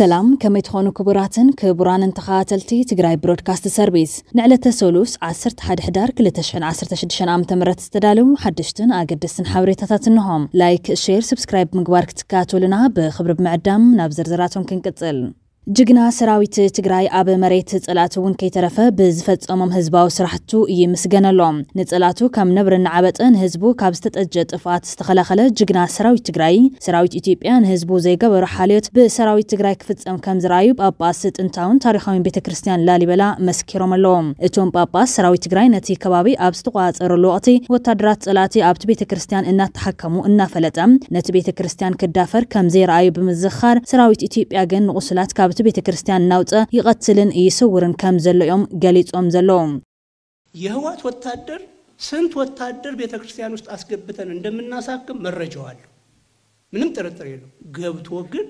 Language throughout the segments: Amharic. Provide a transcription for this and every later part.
سلام كمي تخونو كبراتن كبران انتخاتلتي تقراي برودكاست سيرفيس نعلى تسولوس عسرت حد حدار كل تشحن عسرت شدشن عام تمرت استدالو حدشتن اقدسن حوريتاتات النهم لايك شير سبسكرايب مقبارك تكاتولنا بخبر بمعدام نابزرزراتهم كنقتل ጅግና ሰራዊት ትግራይ ኣብ መሬት ፀላእቲ እውን ከይተረፈ ብዝፈፀሞም ህዝባዊ ስራሕቱ ይምስገነሎም ንፀላቱ ከም ነብሪ እናዓበጠ ንህዝቡ ካብ ዝተጠጀ ጥፍኣት ዝተኸላኸለ ጅግና ሰራዊት ትግራይ ሰራዊት ኢትዮጵያ ንህዝቡ ዘይገበሩ ሓልዮት ብሰራዊት ትግራይ ክፍፀም ከም ዝረኣዩ ጳጳስ ጥንታውን ታሪካዊን ቤተ ክርስትያን ላሊበላ መስኪሮም ኣለዎም እቶም ጳጳስ ሰራዊት ትግራይ ነቲ ከባቢ ኣብ ዝተቋፀረሉ ወቅቲ ወታደራት ፀላእቲ ኣብቲ ቤተ ክርስትያን እናተሓከሙ እናፈለጠ ነቲ ቤተ ክርስትያን ክዳፈር ከም ዘይረኣዩ ብምዝኻር ሰራዊት ኢትዮጵያ ግን ንቁስላት ካብ ካብቲ ቤተ ክርስትያን እናውፀ ይቐትልን ይስውርን ከም ዘሎ እዮም ገሊፆም ዘለዉ የህዋት ወታደር ስንት ወታደር ቤተ ክርስቲያን ውስጥ አስገብተን እንደምናሳክም መረጃው ምንም ጥርጥር የለም ገብቶ ግን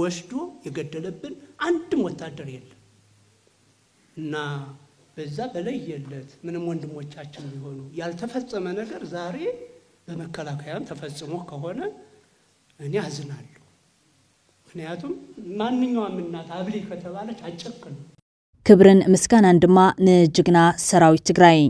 ወስዶ የገደለብን አንድም ወታደር የለም እና በዛ በለየለት ምንም ወንድሞቻችን ቢሆኑ ያልተፈጸመ ነገር ዛሬ በመከላከያም ተፈጽሞ ከሆነ እኔ አዝናለሁ። ምክንያቱም ማንኛውም እናት አብሊ ከተባለች አጨቅ ነው። ክብርን ምስጋናን ድማ ንጅግና ሰራዊት ትግራይ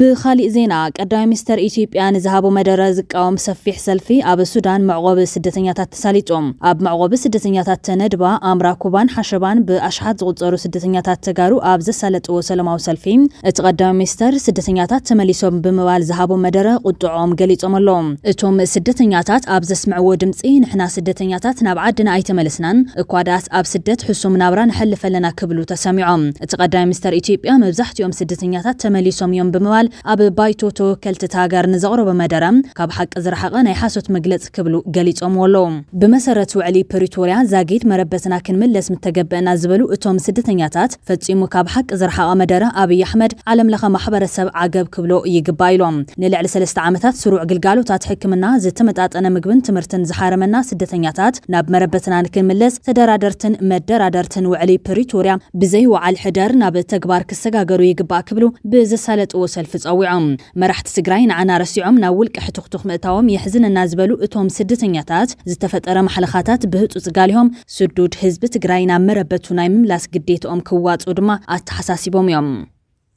ብካሊእ ዜና ቀዳማይ ሚኒስተር ኢትዮጵያ ንዝሃቦ መደረ ዝቃወም ሰፊሕ ሰልፊ ኣብ ሱዳን መዕቆቢ ስደተኛታት ተሳሊጦም ኣብ መዕቆቢ ስደተኛታት ተነድባ ኣምራ ኩባን ሓሸባን ብኣሽሓት ዝቁፀሩ ስደተኛታት ተጋሩ ኣብ ዘሳለጥዎ ሰላማዊ ሰልፊ እቲ ቀዳማይ ሚኒስተር ስደተኛታት ተመሊሶም ብምባል ዝሃቦ መደረ ቁጥዖም ገሊፆም ኣለዎም እቶም ስደተኛታት ኣብ ዘስምዕዎ ድምፂ ንሕና ስደተኛታት ናብ ዓድና ኣይተመለስናን እኳዳት ኣብ ስደት ሕሱም ናብራ ንሕልፈለና ክብሉ ተሰሚዖም እቲ ቀዳማይ ሚኒስተር ኢትዮጵያ መብዛሕትኦም ስደተኛታት ተመሊሶም እዮም ብምባል ብምባል ኣብ ባይቶ ተወከልቲ ታጋር ንዘቕረበ መደረ ካብ ሓቂ ዝረሓቐ ናይ ሓሶት መግለፂ ክብሉ ገሊፆም ኣለዉ ብመሰረት ውዕሊ ፕሪቶርያ ዛጊድ መረበትና ክንምለስ ምተገብአና ዝበሉ እቶም ስደተኛታት ፈፂሙ ካብ ሓቂ ዝረሓቐ መደረ ኣብዪ ኣሕመድ ዓለምለኸ ማሕበረሰብ ዓገብ ክብሎ ይግባእ ኢሎም ንልዕሊ ሰለስተ ዓመታት ስሩዕ ግልጋሎታት ሕክምና ዝተመጣጠነ ምግብን ትምህርትን ዝሓረመና ስደተኛታት ናብ መረበትና ንክንምለስ ተደራደርትን መደራደርትን ውዕሊ ፕሪቶርያ ብዘይ ውዓል ሕደር ናብ ተግባር ክሰጋገሩ ይግባእ ክብሉ ብዘሳለጥዎ ሰ ሰልፊ ፀዊዖም መራሕቲ ትግራይ ንዓና ረሲዖም ናብ ውልቂ ሕትኽቱኽ ምእታዎም የሕዝነና ዝበሉ እቶም ስደተኛታት ዝተፈጠረ ማሕለኻታት ብህፁፅ ጋሊሆም ስዱድ ህዝቢ ትግራይ ናብ መረበቱ ናይ ምምላስ ግዴትኦም ክዋፁ ድማ ኣተሓሳሲቦም እዮም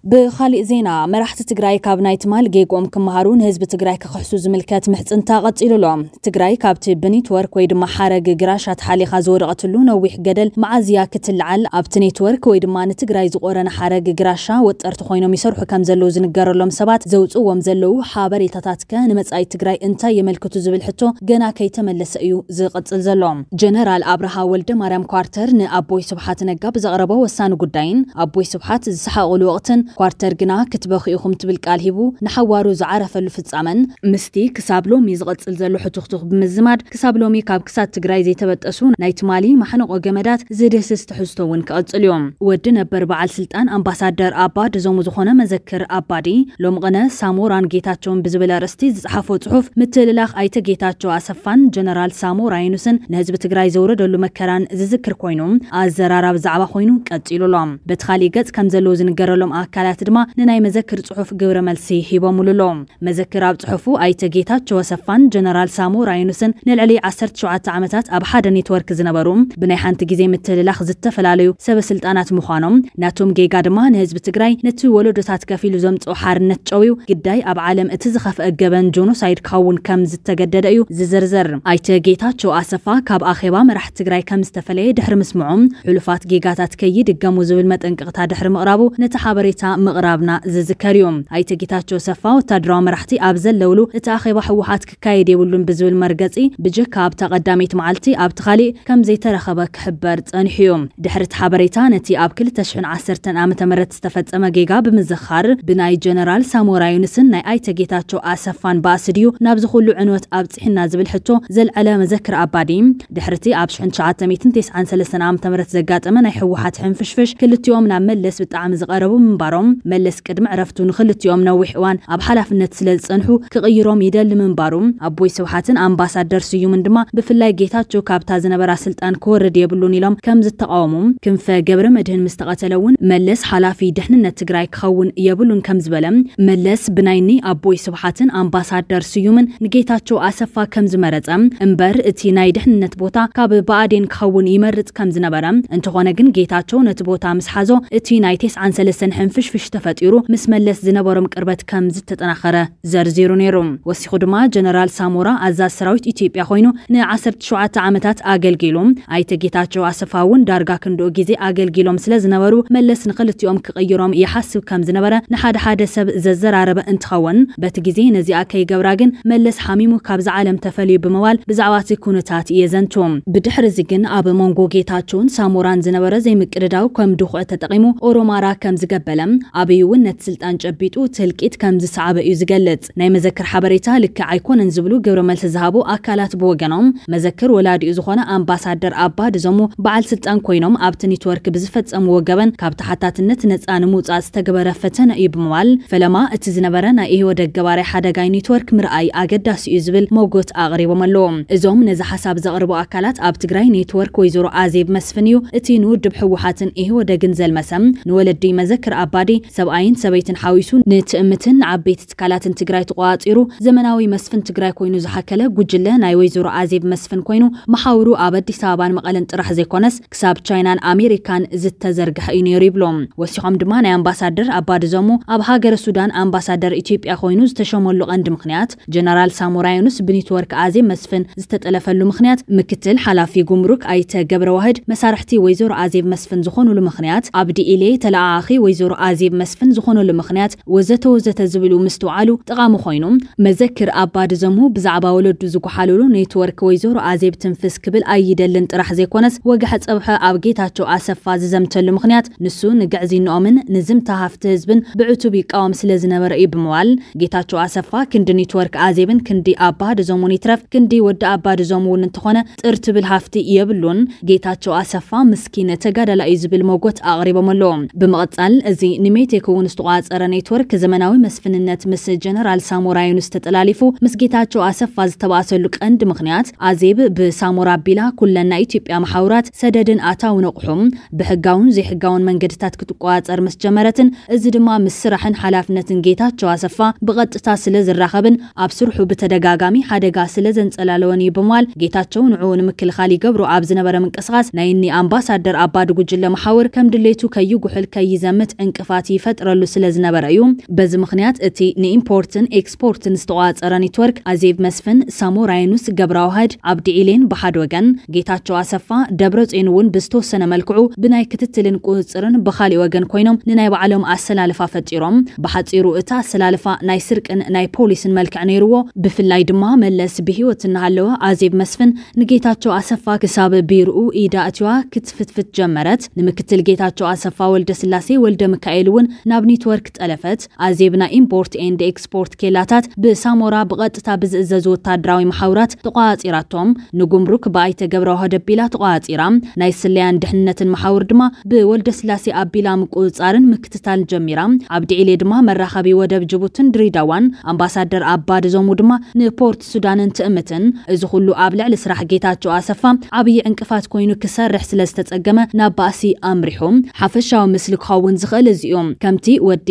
بخالق زينا مرحت تقرأي كاب نايت مال جيقوم كمهارون هزب تقرأي كخصوص ملكات محسن تاغت إلو لوم تقرأي كاب تبني تورك ويد ما حارق قراشات حالي خازور غتلون ويح قدل مع زياكة العل أب تورك ويد ما نتقرأي زغورن حارق قراشا وات ارتخوينو ميسرحو كام زلو زنقر لوم سبات زوت اوام زلو حابري تاتاتك نمس اي تقرأي انتا يملكتو زبل حتو جنا كي تملس ايو زغت زلوم جنرال ابرها ولد مريم كوارتر ن ابوي سبحات نقاب وسانو قدين ابوي سبحات زحا الوقتن ኳርተር ግና ክትበኺኢኹም ትብል ቃል ሂቡ ንሓዋሩ ዝዓረፈሉ ፍጻመን ምስቲ ክሳብ ሎሚ ዝቐፅል ዘሎ ሕቱኽቱኽ ብምዝማድ ክሳብ ሎሚ ካብ ክሳድ ትግራይ ዘይተበጠሱ ናይ ትማሊ ማሕነቆ ገመዳት ዝድህስስ ትሕዝቶ እውን ክቐፅል እዮም ወዲ ነበር በዓል ስልጣን ኣምባሳደር ኣባድ ዞሙ ዝኾነ መዘክር ኣባዲ ሎም ቕነ ሳሞራን ጌታቸውን ብዝብል ኣርእስቲ ዝፀሓፎ ጽሑፍ ምትልላኽ ኣይተ ጌታቸው ኣሰፋን ጀነራል ሳሞራ ይኑስን ንህዝቢ ትግራይ ዘውረደሉ መከራን ዝዝክር ኮይኑ ኣዘራራብ ዛዕባ ኮይኑ ቀፂሉ ኣሎ በቲ ካሊእ ገጽ ከም ዘለዎ ዝንገረሎም ኣካል ኣካላት ድማ ንናይ መዘክር ፅሑፍ ግብረ መልሲ ሂቦምሉ ኣሎ መዘክር ኣብ ፅሑፉ ኣይተ ጌታቸው ሰፋን ጀነራል ሳሙ ራይኑስን ንልዕሊ 17 ዓመታት ኣብ ሓደ ኔትወርክ ዝነበሩ ብናይ ሓንቲ ግዜ ምትልላኽ ዝተፈላለዩ ሰበስልጣናት ምዃኖም ናቶም ጌጋ ድማ ንህዝቢ ትግራይ ነቲ ወለዶታት ከፊሉ ዘምፅኦ ሓርነት ጨውዩ ግዳይ ኣብ ዓለም እቲ ዝኸፍአ ገበን ጆኖሳይድ ካውን ከም ዝተገደደ እዩ ዝዝርዝር ኣይተ ጌታቸው ኣሰፋ ካብ ኣኼባ መራሕ ትግራይ ከም ዝተፈለየ ድሕሪ ምስምዖም ሕሉፋት ጌጋታት ከይድገሙ ዝብል መጠንቅቕታ ድሕሪ ምቕራቡ ነቲ ሓበሬታ ምቕራብና ዝዝከር እዩ ኣይተ ጌታቸው ሰፋ ወታደራዊ መራሕቲ ኣብ ዘለውሉ እቲ ኣኼባ ሕወሓት ክካየድ የብሉን ብዝብል መርገፂ ብጅካ ኣብታ ቀዳመይቲ መዓልቲ ኣብቲ ካልእ ከም ዘይተረኸበ ክሕበር ጸኒሑ እዩ ድሕሪ እቲ ሓበሬታ ነቲ ኣብ 2010 ዓ ም ዝተፈጸመ ጌጋ ብምዝኻር ብናይ ጀነራል ሳሞራ ዩንስን ናይ ኣይተ ጌታቸው ኣሰፋን ባእሲ ድዩ ናብ ዝኹሉ ዕንወት ኣብፅሕና ዝብል ሕቶ ዘለዕለ መዘክር ኣባዲ ድሕርቲ ኣብ 1993 ዓ ም ዘጋጠመ ናይ ሕወሓት ሕንፍሽፍሽ ክልቲኦም ናብ መለስ ብጣዕሚ ዝቐረቡ ምንባሮ ምምርራሮም መለስ ቅድሚ ዕረፍቱ ንክልቲኦም ነዊሕ እዋን ኣብ ሓላፍነት ስለ ዝፀንሑ ክቕይሮም ይደሊ ምንባሩ ኣቦይ ስብሓትን ኣምባሳደር ስዩምን ድማ ብፍላይ ጌታቸው ካብታ ዝነበራ ስልጣን ክወርድ የብሉን ኢሎም ከም ዝተቃወሙ ክንፈ ገብረ መድህን ምስ ተቐተለ እውን መለስ ሓላፊ ድሕንነት ትግራይ ክኸውን የብሉን ከም ዝበለ መለስ ብናይኒ ኣቦይ ስብሓትን ኣምባሳደር ስዩምን ንጌታቸው ኣሰፋ ከም ዝመረፀ እምበር እቲ ናይ ድሕንነት ቦታ ካብ ብኣዴን ክኸውን ይመርፅ ከም ዝነበረ እንተኾነ ግን ጌታቸው ነቲ ቦታ ምስ ሓዞ እቲ ናይ 93 ሕንፍሽ ፍሽፍሽ ተፈጢሩ ምስ መለስ ዝነበሮም ቅርበት ከም ዝተጠናኸረ ዘርዚሩ ነይሩ ወሲኹ ድማ ጀነራል ሳሞራ ኣዛዝ ሰራዊት ኢትዮጵያ ኮይኑ ን17 ዓመታት ኣገልጊሎም ኣይተ ጌታቸው ኣሰፋ እውን ዳርጋ ክንድኡ ግዜ ኣገልጊሎም ስለ ዝነበሩ መለስ ንክልቲኦም ክቅይሮም ይሓስብ ከም ዝነበረ ንሓደ ሓደ ሰብ ዘዘራረበ እንትኸውን በቲ ግዜ ነዚኣ ከይገብራ ግን መለስ ሓሚሙ ካብዚ ዓለም ተፈልዩ ብምባል ብዛዕባ እቲ ኩነታት እየ ዘንቱ ብድሕሪ እዚ ግን ኣብ መንጎ ጌታቸውን ሳሞራን ዝነበረ ዘይምቅድዳው ከም ድኩዕ ተጠቂሙ ኦሮማራ ከም ዝገበለም ኣብይ እውን ነቲ ስልጣን ጨቢጡ ትልቂት ከም ዝሰዓበ እዩ ዝገልጽ ናይ መዘክር ሓበሬታ ልክዕ ኣይኮነን ዝብሉ ግብረ መልሲ ዝሃቡ ኣካላት ብወገኖም መዘክር ወላዲኡ ዝኾነ ኣምባሳደር ኣባድ ዞሙ በዓል ስልጣን ኮይኖም ኣብቲ ኔትወርክ ብዝፈፀምዎ ገበን ካብ ተሓታትነት ነፃ ንምውፃእ ዝተገበረ ፈተነ እዩ ብምባል ፈለማ እቲ ዝነበረ ናይ እህወ ደገባርይ ሓደጋይ ኔትወርክ ምርኣይ ኣገዳሲ እዩ ዝብል መጎት ኣቕሪቦም ኣለዎም እዞም ነዚ ሓሳብ ዘቕርቡ ኣካላት ኣብ ትግራይ ኔትወርክ ወይዘሮ ኣዜብ መስፍን እዩ እቲ ንውድብ ሕወሓትን ኢህወደግን ዘልመሰም ንወለዲ መዘክር ኣባድ ብሓደ ሰብኣይን ሰበይትን ሓዊሱ ንትእምትን ዓበይቲ ትካላትን ትግራይ ተቆፃፂሩ ዘመናዊ መስፍን ትግራይ ኮይኑ ዝሓከለ ጉጅለ ናይ ወይዘሮ ኣዜብ መስፍን ኮይኑ መሓውሩ ኣብ ኣዲስ ኣበባን መቐለን ጥራሕ ዘይኮነስ ክሳብ ቻይናን ኣሜሪካን ዝተዘርግሐ እዩ ነይሩ ይብሎም ወሲኾም ድማ ናይ ኣምባሳደር ኣባድዞሞ ኣብ ሃገረ ሱዳን ኣምባሳደር ኢትዮጵያ ኮይኑ ዝተሸመሉ ቀንዲ ምክንያት ጀነራል ሳሙራ ዩኑስ ብኔትወርክ ኣዜብ መስፍን ዝተጠለፈሉ ምክንያት ምክትል ሓላፊ ጉምሩክ ኣይተ ገብረ ዋህድ መሳርሕቲ ወይዘሮ ኣዜብ መስፍን ዝኾኑሉ ምክንያት ኣብ ዲኢሌ ተለኣኺ ወይዘሮ ዓዜብ መስፍን ዝኾነሉ ምክንያት ወዘተ ወዘተ ዝብሉ ምስትውዓሉ ጠቓሚ ኮይኑ መዘክር ኣባዲ ዘምሁ ብዛዕባ ወለዱ ዝጓሓልሉ ኔትወርክ ወይዘሮ ዓዜብ ትንፍስ ክብል ኣይደልን ጥራሕ ዘይኮነስ ወጋሕ ፀብሖ ኣብ ጌታቸው ኣሰፋ ዝዘምተሉ ምክንያት ንሱ ንግዕዚንኦምን ንዝምታ ሃፍቲ ህዝብን ብዕቱብ ይቃወም ስለ ዝነበረ እዩ ብምባል ጌታቸው ኣሰፋ ክንዲ ኔትወርክ ዓዜብን ክንዲ ኣባዲ ዞሙን ይትረፍ ክንዲ ወዲ ኣባዲ ዞም እውን እንተኾነ ጥር ትብል ሃፍቲ የብሉን ጌታቸው ኣሰፋ ምስኪነ ተጋዳላ እዩ ዝብል መጎት ኣቅሪቦም ኣለዎም ብምቕፃል እዚ ንሜቴኮ እውን ዝተቋፀረ ኔትወርክ ዘመናዊ መስፍንነት ምስ ጀነራል ሳሞራ ዩኑስ ተጠላሊፉ ምስ ጌታቸው ኣሰፋ ዝተባእሰሉ ቀንዲ ምክንያት ኣዜብ ብሳሞራ ኣቢላ ኩለን ናይ ኢትዮጵያ ማሕውራት ሰደድን ኣታውን ኣቑሑም ብሕጋውን ዘይሕጋውን መንገድታት ክትቋፀር ምስ ጀመረትን እዚ ድማ ምስ ስራሕን ሓላፍነትን ጌታቸው ኣሰፋ ብቐጥታ ስለ ዝራኸብን ኣብ ስርሑ ብተደጋጋሚ ሓደጋ ስለ ዘንፀላለወን እዩ ብምባል ጌታቸው ንዕኡ ንምክልኻል ይገብሩ ኣብ ዝነበረ ምንቅስቓስ ናይኒ ኣምባሳደር ኣባዲ ጉጅለ መሓውር ከም ድሌቱ ከይጉሕል ከይዘምት ዕንቅፍ ጥፍኣት ይፈጥረሉ ስለ ዝነበረ እዩ በዚ ምክንያት እቲ ንኢምፖርትን ኤክስፖርትን ዝተቋፀረ ኔትወርክ ኣዜብ መስፍን ሳሙራይኑስ ገብራውሃድ ኣብ ድዒሌን ብሓደ ወገን ጌታቸው ኣሰፋ ደብረ ፅኑ እውን ብዝተወሰነ መልክዑ ብናይ ክትትልን ቁፅርን ብካሊእ ወገን ኮይኖም ንናይ ባዕሎም ኣሰላልፋ ፈጢሮም ብሓፂሩ እቲ ኣሰላልፋ ናይ ስርቅን ናይ ፖሊስን መልክዕ ነይርዎ ብፍላይ ድማ መለስ ብሂወት እናሃለወ ኣዜብ መስፍን ንጌታቸው ኣሰፋ ክሳብ ቢርኡ ኢዳ እትዋ ክትፍትፍት ጀመረት ንምክትል ጌታቸው ኣሰፋ ወልደ ስላሴ ወልደ ምካኤል እስራኤል እውን ናብ ኔትወርክ ጠለፈት ኣዜብ ናይ ኢምፖርት ኤንድ ኤክስፖርት ኬላታት ብሳሞራ ብቐጥታ ብዝእዘዝ ወታደራዊ ማሕውራት ተቋፂራቶም ንጉምሩክ ብኣይተ ገብረ ዋህደ ኣቢላ ተቋፂራ ናይ ስለያን ድሕንነትን ማሓውር ድማ ብወልደ ስላሴ ኣቢላ ምቁፅፃርን ምክትታል ጀሚራ ኣብ ድዒሌ ድማ መራኸቢ ወደብ ጅቡትን ድሪዳዋን ኣምባሳደር ኣባድ ዞሙ ድማ ንፖርት ሱዳንን ትእምትን እዚ ኩሉ ኣብ ልዕሊ ስራሕ ጌታቸው ኣሰፋ ዓብዪ ዕንቅፋት ኮይኑ ክሰርሕ ስለ ዝተፀገመ ናብ ባእሲ ኣምሪሑ ሓፈሻዊ ምስሊ ክኸውን ዝኽእል እዚ እዮም ከምቲ ወዲ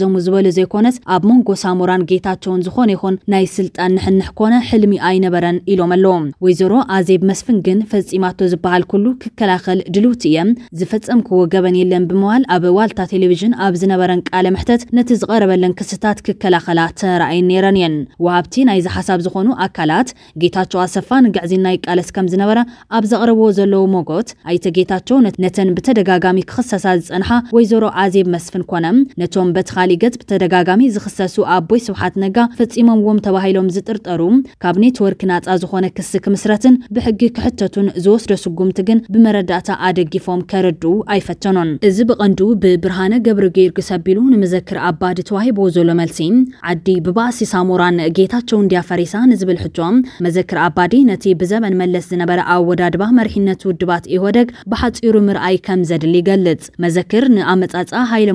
ዞም ዝበሉ ዘይኮነስ ኣብ መንጎ ሳሙራን ጌታቸውን ዝኾነ ይኹን ናይ ስልጣን ንሕንሕ ኮነ ሕልሚ ኣይነበረን ኢሎም ኣለዎ ወይዘሮ ኣዜብ መስፍን ግን ፈፂማቶ ዝበሃል ኩሉ ክከላኸል ድልውቲ እየ ዝፈፀምክዎ ገበን የለን ብምባል ኣብ ዋልታ ቴሌቭዥን ኣብ ዝነበረን ቃለ ምሕተት ነቲ ዝቐረበለን ክስታት ክከላኸላ ተረኣየን ነይረን እየን ወሃብቲ ናይዚ ሓሳብ ዝኾኑ ኣካላት ጌታቸው ኣሰፋ ንጋዕዚን ናይ ቃለስ ከም ዝነበረ ኣብ ዘቕርብዎ ዘለዉ መጎት ኣይተ ጌታቸው ነተን ብተደጋጋሚ ክኽሰሳ ዝፀንሓ ወይዘሮ ኣዜብ መስፍን ኮነ ነቶም በትኻሊእ ገጽ ብተደጋጋሚ ዝኽሰሱ ኣቦይ ስብሓት ነጋ ፈጺሞምዎም ተባሂሎም ዝጥርጠሩ ካብ ኔትወርክ ናጻ ዝኾነ ክስ ክምስረትን ብሕጊ ክሕተቱን ዝወስዶ ስጉምቲ ግን ብመረዳእታ ኣደጊፎም ከረድኡ ኣይፈተኖን እዚ ብቐንዱ ብብርሃነ ገብሪ ጊዮርጊስ ኣቢሉ ንመዘክር ኣባዲ ተዋሂቦ ዘሎ መልሲ ዓዲ ብባእሲ ሳሙራን ጌታቸውን ዲያፈሪሳ ንዝብል ሕቶም መዘክር ኣባዲ ነቲ ብዘመን መለስ ዝነበረ ኣወዳድባ መሪሕነት ውድባት ኢወደግ ብሓፂሩ ምርኣይ ከም ዘድሊ ይገልጽ መዘክር ንኣመጻጻ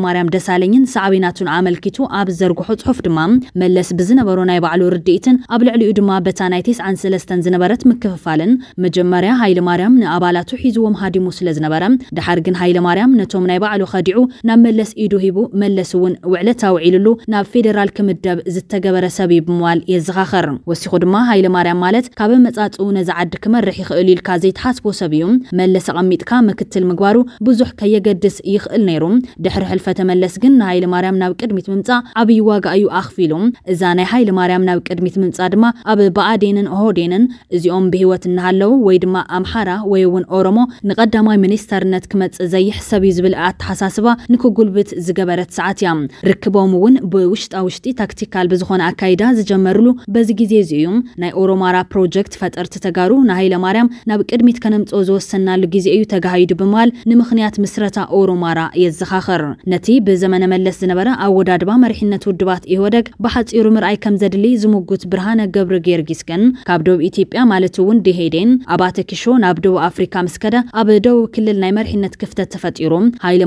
ማርያም ደሳለኝን ሰዕቤናቱን ኣመልኪቱ ኣብ ዘርግሖ ፅሑፍ ድማ መለስ ብዝነበሮ ናይ ባዕሉ ርድኢትን ኣብ ልዕሊኡ ድማ በታ ናይ 93 ዝነበረት ምክፍፋልን መጀመርያ ሃይለ ማርያም ንኣባላቱ ሒዝዎም ሃዲሙ ስለ ዝነበረ ድሓር ግን ሃይለ ማርያም ነቶም ናይ ባዕሉ ኸዲዑ ናብ መለስ ኢዱ ሂቡ መለስ እውን ውዕለት ኣውዒሉሉ ናብ ፌደራል ክምደብ ዝተገበረ ሰብ እዩ ብምባል የዘኻኽር ወሲኹ ድማ ሃይለ ማርያም ማለት ካብ መጻፅኡ ነዚ ዓዲ ክመርሕ ይኽእል ኢልካ ዘይተሓስቦ ሰብ እዩ መለስ ኣቐሚጥካ ምክትል ምግባሩ ብዙሕ ከየገድስ ይኽእል ነይሩ ድሕሪ ሕልፈ ተመለስ ግን ንሃይለ ማርያም ናብ ቅድሚት ምምፃእ ዓብዪ ዋጋ እዩ ኣኽፊሎም እዛ ናይ ሃይለ ማርያም ናብ ቅድሚት ምምፃእ ድማ ኣብ ብኣዴንን ኦህዴንን እዚኦም ብሂወት እናሃለው ወይ ድማ ኣምሓራ ወይ እውን ኦሮሞ ንቀዳማይ ሚኒስተርነት ክመፅእ ዘይሕሰብ እዩ ዝብል ኣተሓሳስባ ንክጉልብት ዝገበረት ሰዓት እያ ርክቦም እውን ብውሽጣ ውሽጢ ታክቲካል ብዝኾነ ኣካይዳ ዝጀመርሉ በዚ ግዜ እዚ እዩ ናይ ኦሮማራ ፕሮጀክት ፈጠርቲ ተጋሩ ንሃይለ ማርያም ናብ ቅድሚት ከነምፅኦ ዝወሰናሉ ግዜ እዩ ተጋሂዱ ብምባል ንምክንያት ምስረታ ኦሮማራ የዘኻኽር ነቲ ብዘመነ መለስ ዝነበረ ኣወዳድባ መሪሕነት ውድባት ኢህወደግ ብሓፂሩ ምርኣይ ከም ዘድሊ ዝምጉት ብርሃነ ገብሪ ጌርጊስ ግን ካብ ደቡብ ኢትዮጵያ ማለት እውን ድሄዴን ኣባተ ኪሾ ናብ ደቡብ ኣፍሪካ ምስከደ ኣብ ደቡብ ክልል ናይ መሪሕነት ክፍተት ተፈጢሩ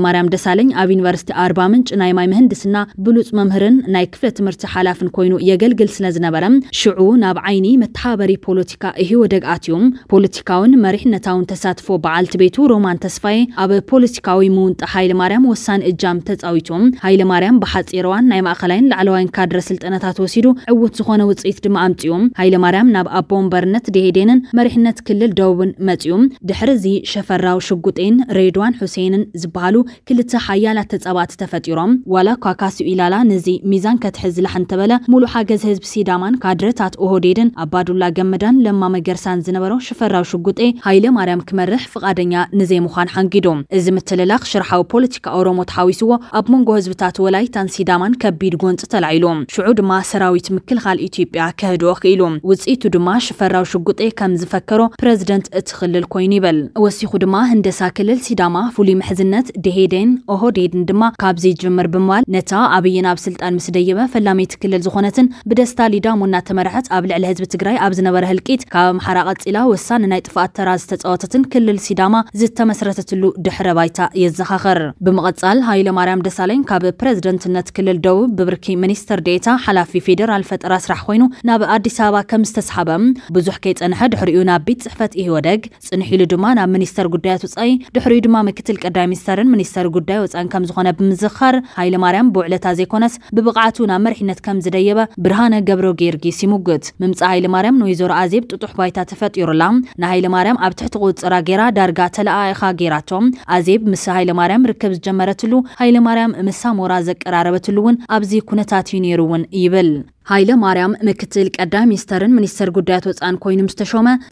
ማርያም ደሳለኝ ኣብ ዩኒቨርሲቲ ኣርባ ምንጭ ናይ ማይ ምህንድስና ብሉፅ መምህርን ናይ ክፍለ ትምህርቲ ሓላፍን ኮይኑ የገልግል ስለ ዝነበረ ሽዑ ናብ ዓይኒ መተሓበሪ ፖለቲካ ኢህወደግ ኣትዩ ፖለቲካውን መሪሕነታውን ተሳትፎ በዓልቲ ቤቱ ሮማን ተስፋዬ ኣብ ፖለቲካዊ ምውንጣ ማርያም ወሳኒ እጅ ጎጃም ተፃዊቶም ሃይለማርያም ብሓፂርዋን ናይ ማእኸላይን ላዕለዋይን ካድረ ስልጠናታት ወሲዱ ዕውት ዝኾነ ውፅኢት ድማ ኣምፅኦም ሃይለማርያም ናብ ኣቦ ወንበርነት ደሄደንን መሪሕነት ክልል ደቡብን መፂኦም ድሕሪ እዚ ሸፈራው ሽጉጤን ሬድዋን ሑሴንን ዝበሃሉ ክልተ ሓያላት ተፃባእቲ ተፈጢሮም ዋላ እኳ ኢላላ ነዚ ሚዛን ከትሕዝ እንተበለ ሙሉእ ሓገዝ ህዝቢ ሲዳማን ካድረታት ኦህዴድን ኣባዱላ ገመዳን ለማ መገርሳን ዝነበሮ ሽፈራው ሽጉጤ ሃይለ ማርያም ክመርሕ ፍቓደኛ ንዘይምዃን ሓንጊዶም እዚ ምትልላኽ ሽርሓዊ ፖለቲካ ኦሮሞ ተሓዊ ሓዊስዎ ኣብ መንጎ ህዝብታት ወላይታን ሲዳማን ከቢድ ጎንፂ ተላዒሉ ሽዑ ድማ ሰራዊት ምክልኻል ኢትዮጵያ ከህድኦ ክኢሉ ውፅኢቱ ድማ ሽፈራው ሽጉጤ ከም ዝፈከሮ ፕረዚደንት እቲ ክልል ኮይኑ ይበል ወሲኹ ድማ ህንደሳ ክልል ሲዳማ ፍሉይ ምሕዝነት ደሄደን ኦሆዴድን ድማ ካብ ዘይጅምር ብምባል ነታ ኣብይን ኣብ ስልጣን ምስ ደየበ ፈላመይቲ ክልል ዝኾነትን ብደስታ ሊዳሙ እናተመርሐት ኣብ ልዕሊ ህዝቢ ትግራይ ኣብ ዝነበረ ህልቂት ካብ ኣምሓራ ቀፂላ ወሳኒ ናይ ጥፋኣት ተራ ዝተፃወተትን ክልል ሲዳማ ዝተመስረተትሉ ድሕረ ባይታ የዘኻኽር ብምቕፃል ኃይለማርያም ደሳለኝ ካብ ፕረዚደንትነት ክልል ደቡብ ብብርኪ ሚኒስተር ዴታ ሓላፊ ፌደራል ፈጠራ ስራሕ ኮይኑ ናብ ኣዲስ ኣበባ ከም ዝተሰሓበ ብዙሕ ከይፀንሐ ድሕሪኡ ናብ ቤት ፅሕፈት ኢህወደግ ፅንሕ ኢሉ ድማ ናብ ሚኒስተር ጉዳያት ወፃኢ ድሕሪኡ ድማ ምክትል ቀዳይ ሚኒስተርን ሚኒስተር ጉዳይ ወፃኢን ከም ዝኾነ ብምዝኻር ሃይለማርያም ብውዕለታ ዘይኮነስ ብብቕዓቱ ናብ መሪሕነት ከም ዝደየበ ብርሃነ ገብረ ጌርጊስ ይሙግት ምምፃእ ሃይለማርያም ንወይዘሮ ኣዜብ ጥጡሕ ባይታ ተፈጢሩላ ንሃይለማርያም ኣብ ትሕቲ ቁፅራ ጌራ ዳርጋ ተለኣኢኻ ጌራቶም ኣዜብ ምስ ሃይለማርያም ርክብ ዝጀመረትሉ ሃይለማርያም ምስ ሳሞራ ዘቀራረበትሉ እውን ኣብዚ ኩነታት እዩ ነይሩ እውን ይብል ኃይለ ማርያም ምክትል ቀዳሚ ሚኒስተርን ሚኒስተር ጉዳያት ወፃን ኮይኑ ምስ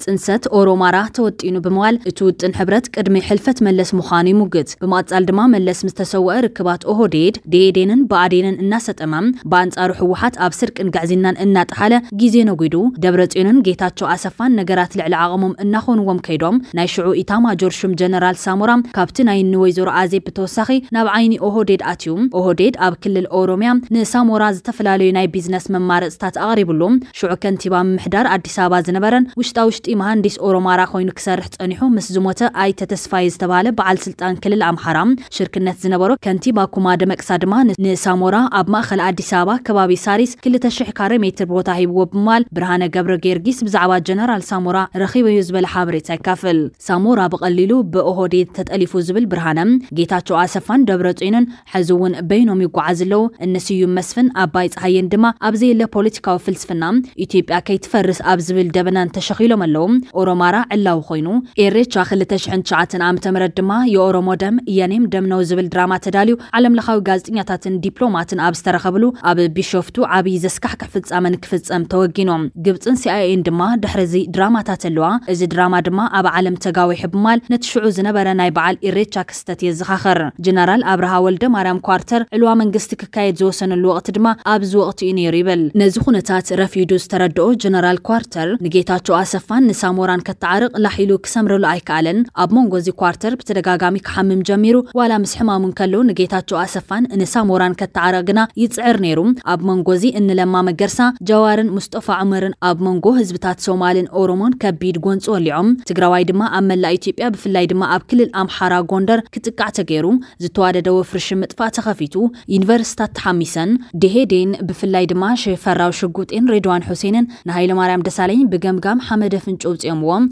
ፅንሰት ኦሮማራ ተወጢኑ ብምዋል እቲ ውጥን ሕብረት ቅድሚ ሕልፈት መለስ ምዃኑ ይሙግት ብማፃል ድማ መለስ ምስ ተሰውአ ርክባት ኦሆዴድ ደኤዴንን ብኣዴንን እናሰጠማም ብኣንጻሩ ህወሓት ኣብ ስርቅን ጋዕዚናን እናጠሓለ ግዜ ነጒዱ ደብረፅዮንን ጌታቸው ኣሰፋን ነገራት ልዕሊ ዓቕሞም እናኾንዎም ከይዶም ናይ ሽዑ ኢታማጆር ሹም ጀነራል ሳሞራ ካብቲ ናይ ንወይዘሮ ኣዜብ ብተወሳኺ ናብ ዓይኒ ኦሆዴድ ኣትዩ ኦሆዴድ ኣብ ክልል ኦሮምያ ንሳሞራ ዝተፈላለዩ ናይ ቢዝነስ መማረፅታት ኣቕሪቡሉ ሽዑ ከንቲባ ምምሕዳር ኣዲስ ኣበባ ዝነበረን ውሽጣ ውሽጢ መሃንዲስ ኦሮማራ ኮይኑ ክሰርሕ ፀኒሑ ምስ ዝሞተ ኣይተ ተስፋይ ዝተባሃለ በዓል ስልጣን ክልል ኣምሓራ ሽርክነት ዝነበሮ ከንቲባ ኩማ ደመቅሳ ድማ ንሳሞራ ኣብ ማእኸል ኣዲስ ኣበባ ከባቢ ሳሪስ 2000 ካሬ ሜትር ቦታ ሂብዎ ብምባል ብርሃነ ገብረ ጌርጊስ ብዛዕባ ጀነራል ሳሞራ ረኺበ እዩ ዝበለ ሓበሬታ ይካፍል ሳሞራ ብቐሊሉ ብኦሆዴድ ተጠሊፉ ዝብል ብርሃነ ጌታቸው ኣሰፋን ደብረ ፂንን ሕዚ እውን በይኖም ይጓዓዝ ኣለው እነስዩም መስፍን ኣባይ ፀሓየን ድማ ኣብዘ ዘየለ ለፖለቲካዊ ፍልስፍና ኢትዮጵያ ከይትፈርስ ኣብ ዝብል ደበናን ተሸኺሎም ኣለዉ ኦሮማራ ዕላዊ ኮይኑ ኤሬቻ 209 ዓ ም ድማ የኦሮሞ ደም የኔም ደም ዝብል ድራማ ተዳልዩ ዓለምለኻዊ ጋዜጠኛታትን ዲፕሎማትን ኣብ ዝተረኸብሉ ኣብ ቢሾፍቱ ዓብዪ ዘስካሕክሕ ፍጻመን ክፍጸም ተወጊኖም ግብፅን ሲኣይኤን ድማ ድሕሪዚ ድራማታት ኣለዋ እዚ ድራማ ድማ ኣብ ዓለም ተጋዊሒ ብማል ነቲ ሽዑ ዝነበረ ናይ በዓል ኢሬቻ ክስተት የዘኻኽር ጀነራል ኣብርሃ ወልደ ማርያም ኳርተር ዕልዋ መንግስቲ ክካየድ ዝወሰነሉ ወቅቲ ድማ ኣብዚ ወቅቲ እዩ ነይሩ ይብል ይብል ነዚ ኩነታት ረፊዱ ዝተረድኦ ጀነራል ኳርተር ንጌታቸው ኣሰፋን ንሳሞራን ከተዓርቕ ላሒሉ ክሰምረሉ ኣይከኣለን ኣብ መንጎ እዚ ኳርተር ብተደጋጋሚ ክሓምም ጀሚሩ ዋላ ምስ ሕማሙ እንከሎ ንጌታቸው ኣሰፋን ንሳሞራን ከተዓርቕ ግና ይፅዕር ነይሩ ኣብ መንጎ እዚ እንለማ መገርሳ ጀዋርን ሙስጠፋ ዑመርን ኣብ መንጎ ህዝብታት ሶማልን ኦሮሞን ከቢድ ጎንፂ ወሊዖም ትግራዋይ ድማ ኣብ መላእ ኢትዮጵያ ብፍላይ ድማ ኣብ ክልል ኣምሓራ ጎንደር ክጥቃዕ ተገይሩ ዝተዋደደ ወፍርሽ ምጥፋእ ተኸፊቱ ዩኒቨርስታት ተሓሚሰን ድሄዴን ብፍላይ ድማ ሽ ፈራው ሽጉጤን ሬድዋን ሁሴንን ንሃይለ ማርያም ደሳለኝ ብገምጋም ሓመደ ፍንጭ ውፅኦምዎም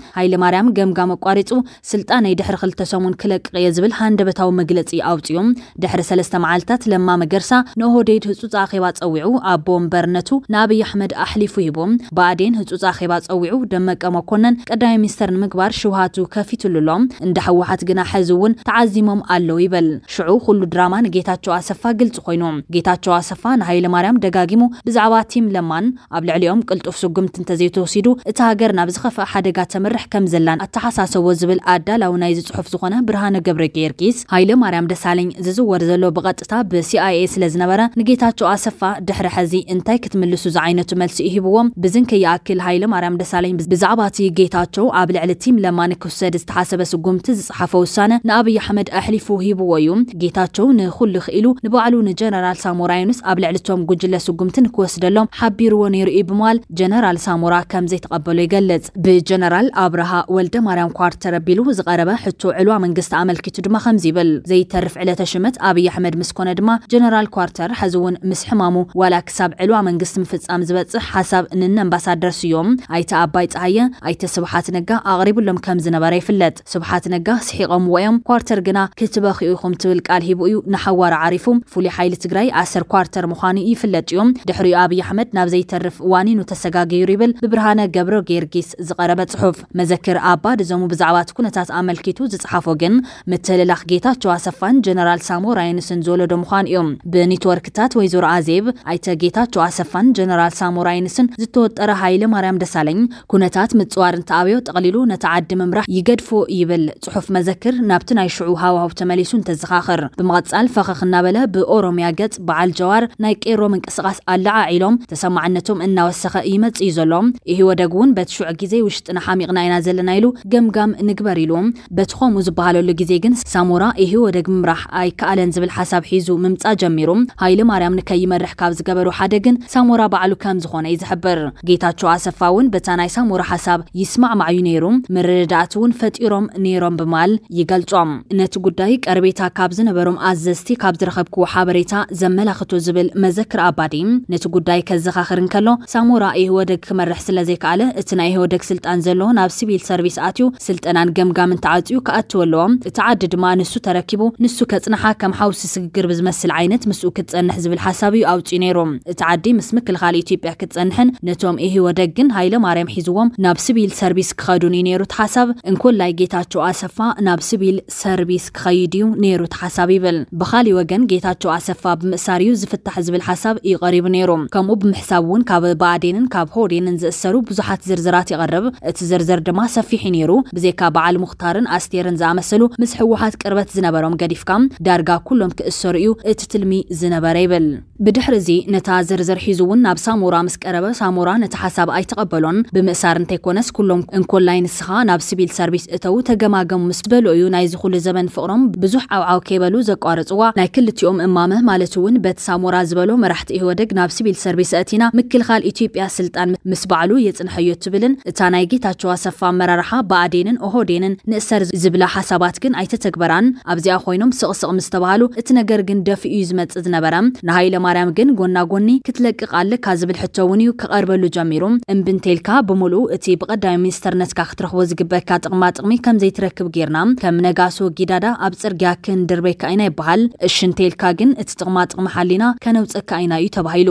ማርያም ገምጋም ኣቋሪፁ ስልጣን ናይ ድሕሪ ክልተ ሰሙን ክለቅቕ እየ ዝብል ሃንደበታዊ መግለፂ ኣውፅኦም ድሕሪ ሰለስተ መዓልትታት ለማ መገርሳ ንኦህዴድ ህፁፅ ኣኼባ ፀዊዑ ኣቦ ወንበርነቱ ንኣብይ ኣሕመድ ኣሕሊፉ ሂቦም ብኣዴን ህፁፅ ኣኼባ ፀዊዑ ደመቀ መኮነን ቀዳማይ ሚኒስተር ንምግባር ሽውሃቱ ከፊትሉሎም እንዳ ሕወሓት ግና ሕዚ እውን ተዓዚሞም ኣለው ይበል ሽዑ ኩሉ ድራማ ንጌታቸው ኣሰፋ ግልፂ ኮይኑ ጌታቸው ኣሰፋ ንሃይለ ማርያም ደጋጊሙ ብዛዕባ ብዛዕባ ቲም ለማን ኣብ ልዕሊኦም ቅልጡፍ ስጉምቲ እንተዘይተወሲዱ እቲ ሃገር ናብ ዝኸፍአ ሓደጋ ተምርሕ ከም ዘላን ኣተሓሳሰቦ ዝብል ኣዳላዊ ናይ ዝፅሑፍ ዝኾነ ብርሃነ ገብረ ጌርጊስ ሃይለ ማርያም ደሳለኝ ዝዝወር ዘሎ ብቐጥታ ብሲኣይኤ ስለ ዝነበረ ንጌታቸው ኣሰፋ ድሕሪ ሕዚ እንታይ ክትምልሱ ዝዓይነቱ መልሲ ይሂብዎም ከይኣክል ሃይለ ማርያም ደሳለኝ ብዛዕባ እቲ ጌታቸው ኣብ ልዕሊ ቲም ለማን ክውሰድ ዝተሓሰበ ስጉምቲ ዝፀሓፈ ውሳነ ንኣብይ ኣሕመድ ኣሕሊፉ ሂብዎ እዩ ጌታቸው ንኩሉ ክኢሉ ንባዕሉ ንጀነራል ሳሞራይኑስ ኣብ ልዕሊቶም ጉጅለ ስጉምቲ ንክወስድ ዝወስደሎም ሓቢርዎ ነይሩ እዩ ብምባል ጀነራል ሳሙራ ከም ዘይተቐበሉ ይገልጽ ብጀነራል ኣብርሃ ወልደ ማርያም ኳርተር ኣቢሉ ዝቐረበ ሕቶ ዕልዋ መንግስቲ ኣመልኪቱ ድማ ከምዚ ይብል ዘይተርፍ ዕለተ ሽመት ኣብይ ኣሕመድ ምስ ኮነ ድማ ጀነራል ኳርተር ሕዚ እውን ምስ ሕማሙ ዋላ ክሳብ ዕልዋ መንግስቲ ምፍፃም ዝበፅሕ ሓሳብ ንነ ኣምባሳደር ስዮም ኣይተ ኣባይ ፀሃየ ኣይተ ስብሓት ነጋ ኣቕሪቡሎም ከም ዝነበረ ይፍለጥ ስብሓት ነጋ ስሒቖምዎ እዮም ኳርተር ግና ክትበኽኡ ኢኹም ትብል ቃል ሂቡ እዩ ንሓዋር ዓሪፉ ፍሉይ ሓይሊ ትግራይ ኣሰር ኳርተር ምዃኑ ይፍለጥ እዮም ድሕሪኡ ኣብዪ ኣሕመድ ናብ ዘይተርፍ እዋኒኑ ተሰጋገይሩ ይብል ብብርሃነ ገብሮ ጌርጊስ ዝቐረበ ጽሑፍ መዘክር ኣባድ እዞሙ ብዛዕባ እቲ ኩነታት ኣመልኪቱ ዝፅሓፎ ግን ምትልላኽ ጌታቸው ኣሰፋን ጀነራል ሳሞ ራይንስን ዝወለዶ ምዃን እዮም ብኔትወርክታት ወይዘሮ ኣዜብ ኣይተ ጌታቸው ኣሰፋን ጀነራል ሳሞ ራይንስን ዝተወጠረ ሃይለ ማርያም ደሳለኝ ኩነታት ምፅዋር እንተኣብዮ ጠቕሊሉ ነቲ ዓዲ ምምራሕ ይገድፎ ይብል ጽሑፍ መዘክር ናብቲ ናይ ሽዑ ሃዋህው ተመሊሱ እንተዘኻኽር ብመቐጻል ፈኸኽ እናበለ ብኦሮምያ ገጽ በዓል ጀዋር ናይ ቄሮም እንቅስቓስ ኣለዓዒ ኢሎም ተሰማዕነቶም እናወሰኸ እዩ መፅኡ ዘሎም እዩ ወደግ እውን በቲ ሽዑ ግዜ ውሽጥና ሓሚቕና ኢና ዘለና ኢሉ ገምጋም ንግበር ኢሉ በቲ ከምኡ ዝበሃለሉ ግዜ ግን ሳሙራ እዩ ወደግ ምምራሕ ኣይከኣለን ዝብል ሓሳብ ሒዙ ምምፃእ ጀሚሩ ሃይለ ማርያም ንከይመርሕ ካብ ዝገበሩ ሓደ ግን ሳሙራ ባዕሉ ከም ዝኾነ እዩ ዝሕብር ጌታቸው ኣሰፋ እውን በታ ናይ ሳሙራ ሓሳብ ይስማዕማዕ እዩ ነይሩ ምርድዳእቲ እውን ፈጢሮም ነይሮም ብምባል ይገልጾም ነቲ ጉዳይ ቀረቤታ ካብ ዝነበሮም ኣዘዝቲ ካብ ዝረኸብክዎ ሓበሬታ ዘመላኽቶ ዝብል መዘክር ኣባዲ ነቲ ጉዳይ ከዘኻኽር እንከሎ ሳሙራ ኢህወደግ ክመርሕ ስለ ዘይከኣለ እቲ ናይ ኢህወደግ ስልጣን ዘሎ ናብ ሲቪል ሰርቪስ ኣትዩ ስልጠናን ገምጋምን ተዓፅዩ ክኣትው ኣለዎም እቲ ዓዲ ድማ ንሱ ተረኪቡ ንሱ ከፅንሓ ከም ሓውሲ ስግግር ብዝመስል ዓይነት ምስኡ ክትፀንሕ ዝብል ሓሳብ እዩ ኣውፅኡ ነይሮም እቲ ዓዲ ምስ ምክልኻል ኢትዮጵያ ክትፀንሕን ነቶም ኢህወደግን ሃይለ ማርያም ሒዝዎም ናብ ሲቪል ሰርቪስ ክኸዱን እዩ ነይሩ ተሓሳብ እንኮላይ ጌታቸው ኣሰፋ ናብ ሲቪል ሰርቪስ ክኸይድ እዩ ነይሩ ተሓሳብ ይብል ብኻሊእ ወገን ጌታቸው ኣሰፋ ብምእሳር እዩ ዝፍታሕ ዝብል ሓሳብ እዩ ቀሪቡ ነይሩ ከምኡ ብምሕሳብ እውን ካብ ብኣዴንን ካብ ሆዴንን ዝእሰሩ ብዙሓት ዝርዝራት ይቐርብ እቲ ዝርዝር ድማ ሰፊሕ ነይሩ ብዘካ በዓል ሙኽታርን ኣስቴርን ዝኣመሰሉ ምስ ሕወሓት ቅርበት ዝነበሮም ገዲፍካ ዳርጋ ኩሎም ክእሰሩ እዩ እቲ ትልሚ ዝነበረ ይብል ብድሕሪ እዚ ነታ ዝርዝር ሒዙ እውን ናብ ሳሙራ ምስ ቀረበ ሳሙራ ነቲ ሓሳብ ኣይተቐበሎን ብምእሳር እንተይኮነስ ኩሎም እንኮላይ ንስኻ ናብ ሲቪል ሰርቪስ እተው ተገማገሙ ምስ በሉ እዩ ናይ ዝኹሉ ዘመን ፍቕሮም ብዙሕ ዓውዓው ከይበሉ ዘቋርፅዋ ናይ ክልቲኦም እማመ ማለት እውን በቲ ሳሙራ ዝበሎ መራሕቲ ኢህወደግ ናብ ሲቪል ሲቪል ሰርቪስ ኣቲና ምክልኻል ኢትዮጵያ ስልጣን ምስ በዕሉ የፅንሐዮ ትብልን እታ ናይ ጌታቸው ኣሰፋ ኣመራርሓ ብኣዴንን ኦሆዴንን ንእሰር ዝብላ ሓሳባት ግን ኣይተተግበራን ኣብዚኣ ኮይኖም ስቕስቕ ምስ ተባሃሉ እቲ ነገር ግን ደፊ እዩ ዝመፅእ ዝነበረ ንሃይለ ማርያም ግን ጎና ጎኒ ክትለቅቕ ኣለካ ዝብል ሕቶ እውን እዩ ክቐርበሉ ጀሚሩ እምብንቴልካ ብምሉኡ እቲ ብቐዳሚ ሚኒስተርነትካ ክትረኽቦ ዝግበካ ጥቕማ ጥቕሚ ከም ዘይትረክብ ጌርና ከም ነጋሶ ጊዳዳ ኣብ ፅርግያ ክንድርበይካ ኢና ይበሃል እሽንቴልካ ግን እቲ ጥቕማ ጥቕሚ ሓሊና ከነውፀካ ኢና እዩ ተባሂሉ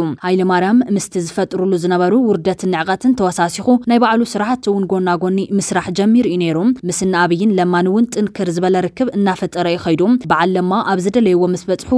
ማርያም ምስቲ ዝፈጥሩሉ ዝነበሩ ውርደትን ንዕቐትን ተወሳሲኹ ናይ ባዕሉ ስራሕቲ እውን ጎና ጎኒ ምስራሕ ጀሚሩ እዩ ነይሩ ምስ ንኣብይን ለማን እውን ጥንክር ዝበለ ርክብ እናፈጠረ እዩ ኸይዱ በዓል ለማ ኣብ ዝደለይዎ ምስ በፅሑ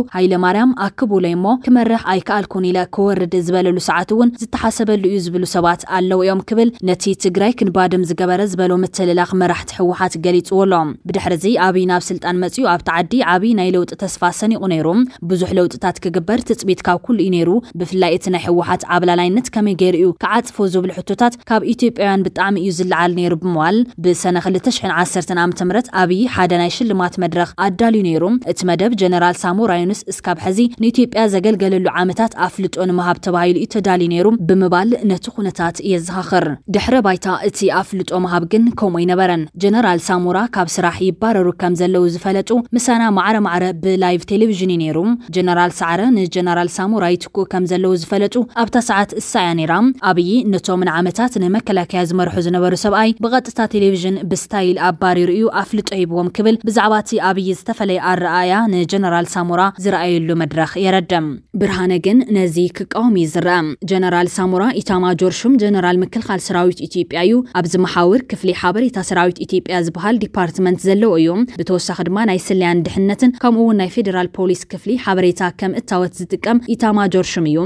ማርያም ኣክቡለይ እሞ ክመርሕ ኣይከኣልኩን ኢለ ክወርድ ዝበለሉ ሰዓት እውን ዝተሓሰበሉ እዩ ዝብሉ ሰባት ኣለው እዮም ክብል ነቲ ትግራይ ክንባድም ዝገበረ ዝበሎ ምትልላኽ መራሕቲ ሕወሓት ገሊፅዎ ኣሎ ብድሕሪዚ ኣብይ ናብ ስልጣን መፅኡ ኣብቲ ዓዲ ዓብዪ ናይ ለውጢ ተስፋ ሰኒቑ ነይሩ ብዙሕ ለውጥታት ክግበር ትፅቢት ካብ ኩሉ እዩ ነይሩ ብፍላይ እቲ ناي حوحات عابلا لاي نت كامي غير ايو كعاد فوزو بالحطوطات كاب ايتيب ايوان بتقام ايو زل عال نيرو بموال بسانا خل تشحن عاسر تنام تمرت ابي حادا ناي شل مات مدرخ عدالي نيرو اتمدب جنرال سامو رايونس اسكاب حزي نيتيب ايا زقل قل اللو عامتات افلت اون مهاب تبايل ايتا دالي نيرو بمبال نتو خونتات يزهاخر دحرا بايتا اتي افلت اون مهاب قن كومي نبرن جنرال سامورا كاب سراحي باررو كام زلو زفلتو مسانا معرا معرا بلايف تيليفجيني نيرو جنرال سعرا نجنرال سامورا يتكو كام زلو زفلتو ዝገለጹ ኣብታ ሰዓት እሳያ ነይራ ኣብዪ ነቶም ንዓመታት ንመከላከያ ዝመርሑ ዝነበሩ ሰብኣይ ብቐጥታ ቴሌቭዥን ብስታይል ኣባሪሩ እዩ ኣፍልጦ ሂብዎም ክብል ብዛዕባ እቲ ኣብዪ ዝተፈለየ ኣረኣያ ንጀነራል ሳሙራ ዝረኣየሉ መድረኽ የረድም ብርሃነ ግን ነዚ ክቃወም እዩ ዝረአ ጀነራል ሳሙራ ኢታማጆር ሹም ጀነራል ምክልኻል ሰራዊት ኢትዮጵያ እዩ ኣብዚ መሓውር ክፍሊ ሓበሬታ ሰራዊት ኢትዮጵያ ዝበሃል ዲፓርትመንት ዘለዎ እዩ ብተወሳኺ ድማ ናይ ስልያን ድሕነትን ከምኡ እውን ናይ ፌደራል ፖሊስ ክፍሊ ሓበሬታ ከም እታወት ዝጥቀም ኢታማጆር ሹም እዩ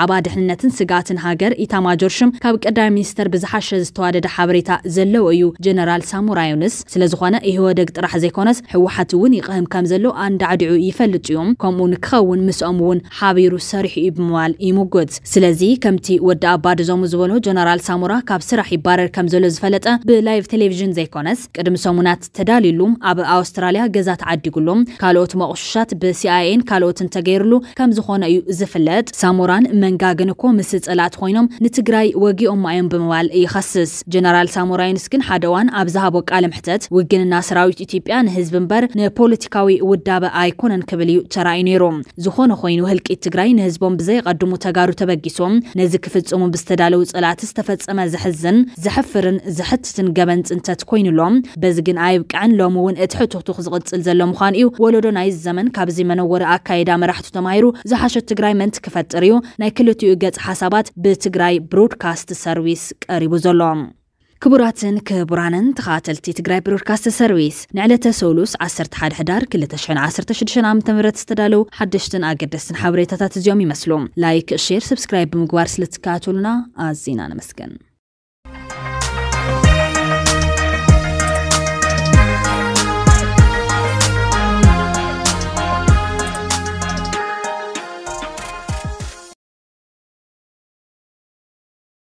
ብዛዕባ ድሕንነትን ስጋትን ሃገር ኢታማጆር ሽም ካብ ቀዳሚ ሚኒስተር ብዝሓሸ ዝተዋደደ ሓበሬታ ዘለዎ እዩ ጀነራል ሳሙራ ዩንስ ስለዝኾነ ኢህወደግ ጥራሕ ዘይኮነስ ሕወሓት እውን ይቐህም ከም ዘሎ ኣንዳዕድዑ ይፈልጥ እዮም ከምኡ ንክኸውን ምስኦም እውን ሓቢሩ ሰሪሑ እዩ ብምባል ይምጎት ስለዚ ከምቲ ወዲ ኣባድዞሙ ዝበሎ ጀነራል ሳሙራ ካብ ስራሕ ይባረር ከም ዘሎ ዝፈለጠ ብላይቭ ቴሌቭዥን ዘይኮነስ ቅድሚ ሰሙናት ተዳልዩሉ ኣብ ኣውስትራልያ ገዛ ተዓዲጉሎም ካልኦት መቑሹሻት ብሲኣይኤን ካልኦትን ተገይሩሉ ከም ዝኾነ እዩ ዝፍለጥ ሳሙራን መ መንጋግን እኮ ምስ ፀላት ኮይኖም ንትግራይ ወጊኦማ እዮም ብምባል ይኸስስ ጀነራል ሳሞራይንስ ግን ሓደ እዋን ኣብ ዝሃቦ ቃለ ምሕተት ውግንና ሰራዊት ኢትዮጵያ ንህዝቢ እምበር ንፖለቲካዊ ውዳበ ኣይኮነን ክብል እዩ ተራእዩ ነይሩ ዝኾነ ኮይኑ ህልቂት ትግራይ ንህዝቦም ብዘይቐድሙ ተጋሩ ተበጊሶም ነዚ ክፍፅሙ ብዝተዳለዉ ፀላት ዝተፈፀመ ዝሕዝን ዘሕፍርን ዝሕትትን ገበን ፅንተት ኮይኑሎም በዚ ግን ኣይብቅዕን ሎሚ እውን እቲ ሕቱክቱ ክዝቕፅል ዘሎ ምዃኑ እዩ ወለዶ ናይዚ ዘመን ካብዚ መነወሪ ኣካይዳ መራሕቲ ተማሂሩ ዝሓሸት ትግራይ መንቲ ክፈጥር እዩ ናይ ናይ ክልቲኡ ገጽ ሓሳባት ብትግራይ ብሮድካስት ሰርቪስ ቀሪቡ ዘሎ ክቡራትን ክቡራንን ተኸተልቲ ትግራይ ብሮድካስት ሰርቪስ ንዕለተ ሰውሉስ 11 ሕዳር 216 ዓ ም ዝተዳለዉ ሓደሽትን ኣገደስትን ሓበሬታታት እዚኦም ይመስሉ ላይክ ሼር ስብስክራይብ ብምግባር ስለ ስለትከኣተሉና ኣዝና ነመስገን